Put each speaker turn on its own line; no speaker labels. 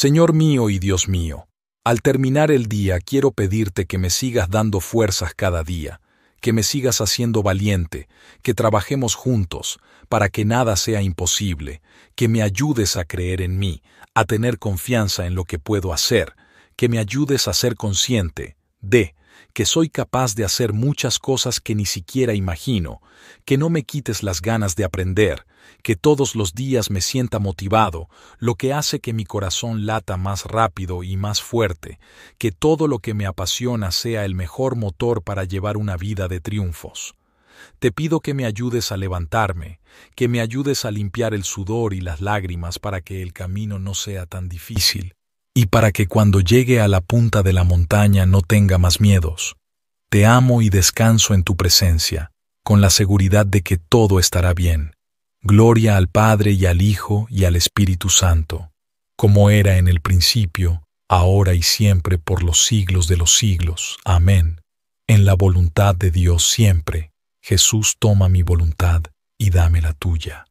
Señor mío y Dios mío, al terminar el día quiero pedirte que me sigas dando fuerzas cada día, que me sigas haciendo valiente, que trabajemos juntos, para que nada sea imposible, que me ayudes a creer en mí, a tener confianza en lo que puedo hacer, que me ayudes a ser consciente de que soy capaz de hacer muchas cosas que ni siquiera imagino, que no me quites las ganas de aprender, que todos los días me sienta motivado, lo que hace que mi corazón lata más rápido y más fuerte, que todo lo que me apasiona sea el mejor motor para llevar una vida de triunfos. Te pido que me ayudes a levantarme, que me ayudes a limpiar el sudor y las lágrimas para que el camino no sea tan difícil, y para que cuando llegue a la punta de la montaña no tenga más miedos. Te amo y descanso en tu presencia, con la seguridad de que todo estará bien. Gloria al Padre y al Hijo y al Espíritu Santo, como era en el principio, ahora y siempre, por los siglos de los siglos. Amén. En la voluntad de Dios siempre, Jesús toma mi voluntad y dame la tuya.